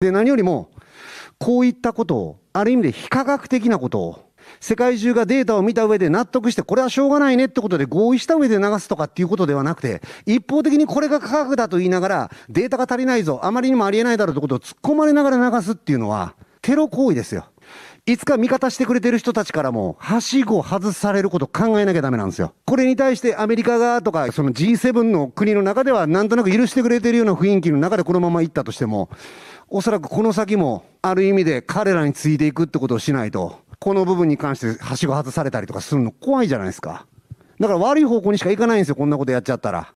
で何よりもこういったことをある意味で非科学的なことを世界中がデータを見た上で納得して、これはしょうがないねってことで合意した上で流すとかっていうことではなくて、一方的にこれが科学だと言いながら、データが足りないぞ、あまりにもありえないだろうってことを突っ込まれながら流すっていうのは、テロ行為ですよ。いつか味方してくれてる人たちからも、はしご外されること考えなきゃダメなんですよ。これに対してアメリカ側とか、その G7 の国の中では、なんとなく許してくれてるような雰囲気の中でこのまま行ったとしても、おそらくこの先も、ある意味で彼らについていくってことをしないと、この部分に関してはしご外されたりとかするの怖いじゃないですか。だから悪い方向にしか行かないんですよ、こんなことやっちゃったら。